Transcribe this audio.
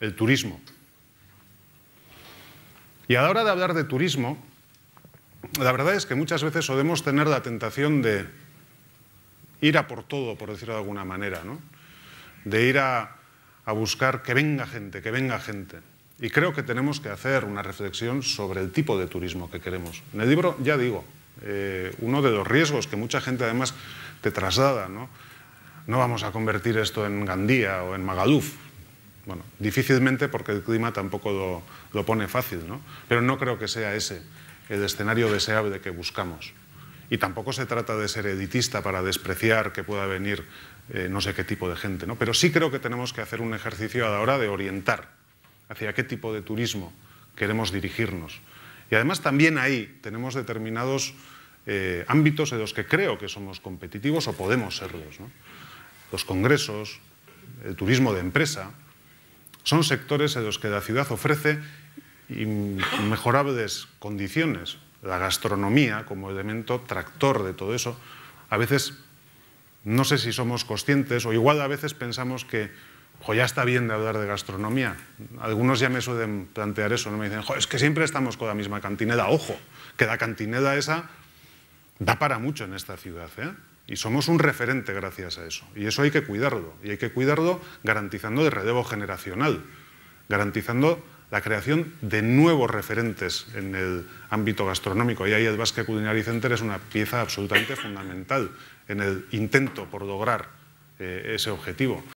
el turismo. Y a la hora de hablar de turismo, la verdad es que muchas veces podemos tener la tentación de ir a por todo, por decirlo de alguna manera, ¿no? de ir a, buscar que venga gente, que venga gente. Y creo que tenemos que hacer una reflexión sobre el tipo de turismo que queremos. En el libro, ya digo, eh, uno de los riesgos que mucha gente además te traslada, ¿no? no vamos a convertir esto en Gandía o en Magaluf, bueno, difícilmente porque el clima tampoco lo, pone fácil, ¿no? Pero no creo que sea ese el escenario deseable que buscamos. Y tampoco se trata de ser editista para despreciar que pueda venir eh, no sé qué tipo de gente, ¿no? Pero sí creo que tenemos que hacer un ejercicio a la hora de orientar hacia qué tipo de turismo queremos dirigirnos. Y además también ahí tenemos determinados eh, ámbitos en los que creo que somos competitivos o podemos serlos. ¿no? Los congresos, el turismo de empresa, son sectores en los que la ciudad ofrece mejorables condiciones. La gastronomía como elemento tractor de todo eso. A veces no sé si somos conscientes o igual a veces pensamos que ya está bien de hablar de gastronomía. Algunos ya me suelen plantear eso, ¿no? me dicen, es que siempre estamos con la misma cantinela. Ojo, que la cantinela esa da para mucho en esta ciudad. ¿eh? Y somos un referente gracias a eso. Y eso hay que cuidarlo. Y hay que cuidarlo garantizando el relevo generacional, garantizando la creación de nuevos referentes en el ámbito gastronómico. Y ahí el Basque Culinary Center es una pieza absolutamente fundamental en el intento por lograr eh, ese objetivo.